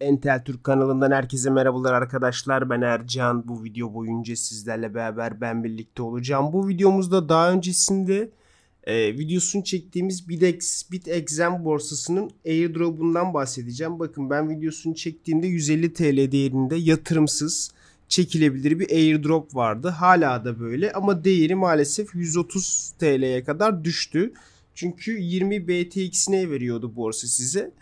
Entel Türk kanalından herkese merhabalar arkadaşlar. Ben Ercan. Bu video boyunca sizlerle beraber ben birlikte olacağım. Bu videomuzda daha öncesinde e, videosunu çektiğimiz Bidex, Bitexem borsasının airdrop'undan bahsedeceğim. Bakın ben videosunu çektiğimde 150 TL değerinde yatırımsız çekilebilir bir airdrop vardı. Hala da böyle ama değeri maalesef 130 TL'ye kadar düştü. Çünkü 20 BTX'ine veriyordu borsa size.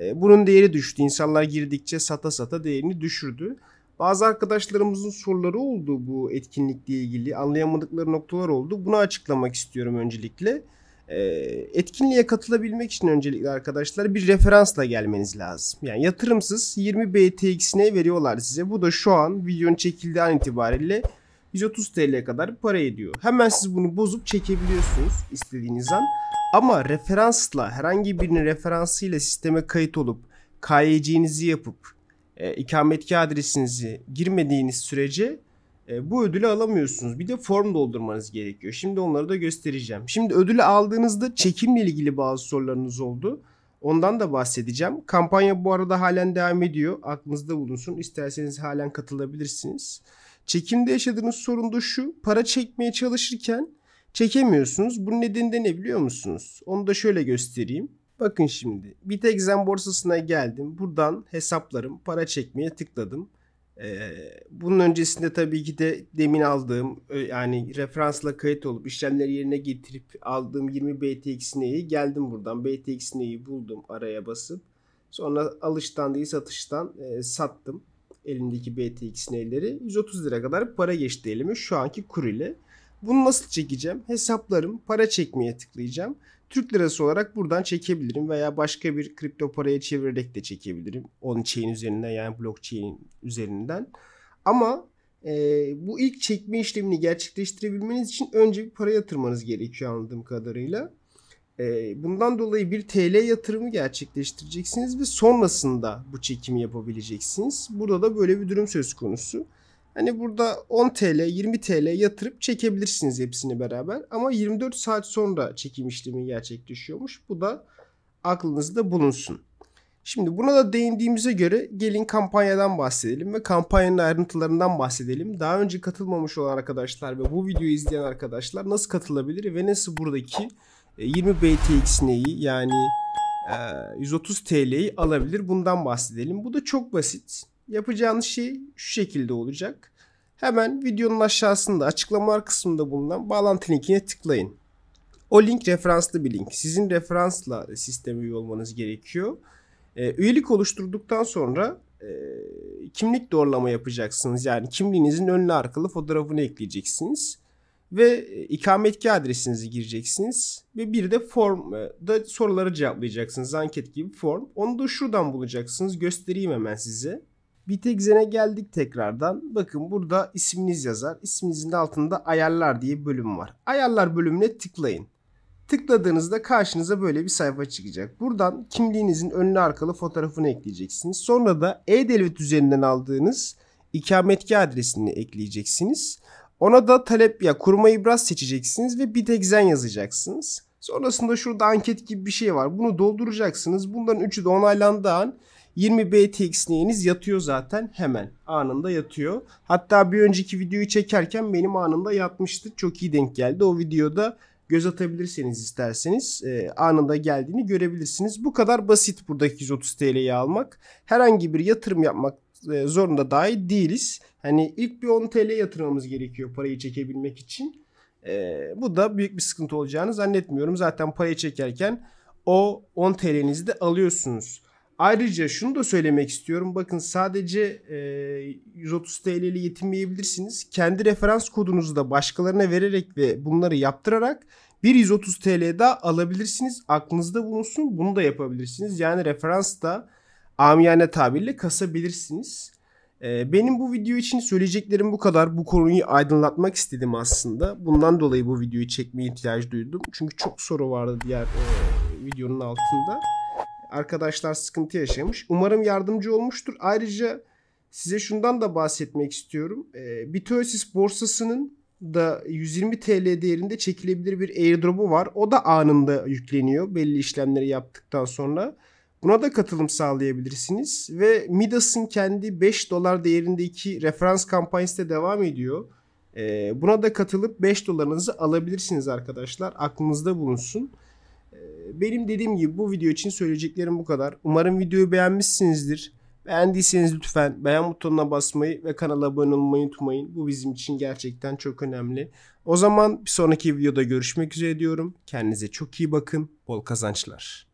Ee, bunun değeri düştü. İnsanlar girdikçe sata sata değerini düşürdü. Bazı arkadaşlarımızın soruları oldu bu etkinlikle ilgili. Anlayamadıkları noktalar oldu. Bunu açıklamak istiyorum öncelikle. Ee, etkinliğe katılabilmek için öncelikle arkadaşlar bir referansla gelmeniz lazım. Yani yatırımsız 20 BTX'ine veriyorlar size. Bu da şu an videonun çekildiği an itibariyle 130 TL kadar para ediyor. Hemen siz bunu bozup çekebiliyorsunuz istediğiniz an. Ama referansla herhangi birinin referansıyla sisteme kayıt olup KYC'nizi yapıp e, ikametgah adresinizi girmediğiniz sürece e, bu ödülü alamıyorsunuz. Bir de form doldurmanız gerekiyor. Şimdi onları da göstereceğim. Şimdi ödülü aldığınızda çekimle ilgili bazı sorularınız oldu. Ondan da bahsedeceğim. Kampanya bu arada halen devam ediyor. Aklınızda bulunsun. İsterseniz halen katılabilirsiniz. Çekimde yaşadığınız sorun da şu. Para çekmeye çalışırken çekemiyorsunuz. Bunun nedeni de ne biliyor musunuz? Onu da şöyle göstereyim. Bakın şimdi Bitexen borsasına geldim. Buradan hesaplarım para çekmeye tıkladım. Ee, bunun öncesinde tabii ki de demin aldığım e, yani referansla kayıt olup işlemleri yerine getirip aldığım 20 BTX'neyi geldim buradan BTX'neyi buldum araya basıp sonra alıştan değil satıştan e, sattım elindeki BTX elleri 130 lira kadar para geçti elime şu anki kur ile. Bunu nasıl çekeceğim? Hesaplarım, para çekmeye tıklayacağım. Türk lirası olarak buradan çekebilirim veya başka bir kripto paraya çevirerek de çekebilirim. Onun chain üzerinden yani blockchain üzerinden. Ama e, bu ilk çekme işlemini gerçekleştirebilmeniz için önce bir para yatırmanız gerekiyor anladığım kadarıyla. Ee, bundan dolayı bir TL yatırımı gerçekleştireceksiniz ve sonrasında bu çekimi yapabileceksiniz. Burada da böyle bir durum söz konusu. Hani burada 10 TL, 20 TL yatırıp çekebilirsiniz hepsini beraber. Ama 24 saat sonra çekim işlemi gerçekleşiyormuş. Bu da aklınızda bulunsun. Şimdi buna da değindiğimize göre gelin kampanyadan bahsedelim ve kampanyanın ayrıntılarından bahsedelim. Daha önce katılmamış olan arkadaşlar ve bu videoyu izleyen arkadaşlar nasıl katılabilir ve nasıl buradaki 20 e, BTX yani 130 e, TL'yi alabilir. Bundan bahsedelim. Bu da çok basit. Yapacağınız şey şu şekilde olacak. Hemen videonun aşağısında açıklamalar kısmında bulunan bağlantı linkine tıklayın. O link referanslı bir link. Sizin referansla sisteme üye olmanız gerekiyor. E, üyelik oluşturduktan sonra e, kimlik doğrulama yapacaksınız. Yani kimliğinizin önlü arkalı fotoğrafını ekleyeceksiniz ve e, ikametki adresinizi gireceksiniz ve bir de formda e, soruları cevaplayacaksınız. Anket gibi form. Onu da şuradan bulacaksınız. Göstereyim hemen size. Bir Bitexen'e geldik tekrardan. Bakın burada isminiz yazar. İsminizin altında ayarlar diye bölüm var. Ayarlar bölümüne tıklayın. Tıkladığınızda karşınıza böyle bir sayfa çıkacak. Buradan kimliğinizin önlü arkalı fotoğrafını ekleyeceksiniz. Sonra da e-devlet üzerinden aldığınız ikametki adresini ekleyeceksiniz. Ona da talep ya kurmayı biraz seçeceksiniz ve bir tekzen yazacaksınız. Sonrasında şurada anket gibi bir şey var. Bunu dolduracaksınız. Bunların üçü de onaylandığı an 20 BTX'liğiniz yatıyor zaten hemen. Anında yatıyor. Hatta bir önceki videoyu çekerken benim anında yatmıştı. Çok iyi denk geldi. O videoda göz atabilirseniz isterseniz e, anında geldiğini görebilirsiniz. Bu kadar basit buradaki 130 TL'yi almak. Herhangi bir yatırım yapmak e, zorunda dahi değiliz. Hani ilk bir 10 TL yatırmamız gerekiyor parayı çekebilmek için. E, bu da büyük bir sıkıntı olacağını zannetmiyorum. Zaten parayı çekerken o 10 TL'nizi de alıyorsunuz. Ayrıca şunu da söylemek istiyorum. Bakın sadece e, 130 TL ile yetinmeyebilirsiniz. Kendi referans kodunuzu da başkalarına vererek ve bunları yaptırarak bir 130 TL daha alabilirsiniz. Aklınızda bulunsun. Bunu da yapabilirsiniz. Yani referans da amiyane tabirle kasabilirsiniz. Ee, benim bu video için söyleyeceklerim bu kadar. Bu konuyu aydınlatmak istedim aslında. Bundan dolayı bu videoyu çekmeye ihtiyaç duydum. Çünkü çok soru vardı diğer e, videonun altında. Arkadaşlar sıkıntı yaşamış. Umarım yardımcı olmuştur. Ayrıca size şundan da bahsetmek istiyorum. E, Bitosis borsasının da 120 TL değerinde çekilebilir bir airdrop'u var. O da anında yükleniyor belli işlemleri yaptıktan sonra. Buna da katılım sağlayabilirsiniz ve Midas'ın kendi 5 dolar değerindeki referans kampanyası da devam ediyor. Ee, buna da katılıp 5 dolarınızı alabilirsiniz arkadaşlar. Aklınızda bulunsun. Ee, benim dediğim gibi bu video için söyleyeceklerim bu kadar. Umarım videoyu beğenmişsinizdir. Beğendiyseniz lütfen beğen butonuna basmayı ve kanala abone olmayı unutmayın. Bu bizim için gerçekten çok önemli. O zaman bir sonraki videoda görüşmek üzere diyorum. Kendinize çok iyi bakın. Bol kazançlar.